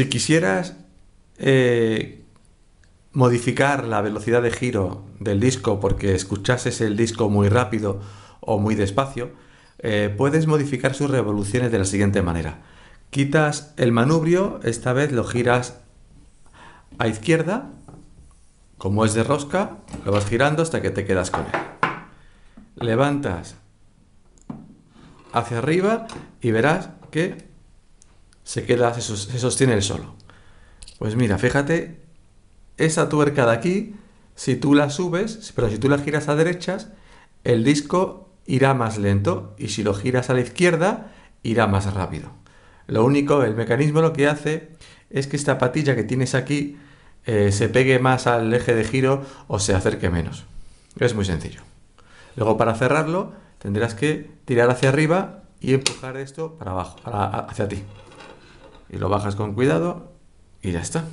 Si quisieras eh, modificar la velocidad de giro del disco porque escuchases el disco muy rápido o muy despacio, eh, puedes modificar sus revoluciones de la siguiente manera. Quitas el manubrio, esta vez lo giras a izquierda, como es de rosca, lo vas girando hasta que te quedas con él. Levantas hacia arriba y verás que se queda, se, sostiene el solo. Pues mira, fíjate, esa tuerca de aquí, si tú la subes, pero si tú la giras a derechas, el disco irá más lento y si lo giras a la izquierda, irá más rápido. Lo único, el mecanismo lo que hace es que esta patilla que tienes aquí eh, se pegue más al eje de giro o se acerque menos. Es muy sencillo. Luego para cerrarlo tendrás que tirar hacia arriba y empujar esto para abajo, hacia ti y lo bajas con cuidado y ya está.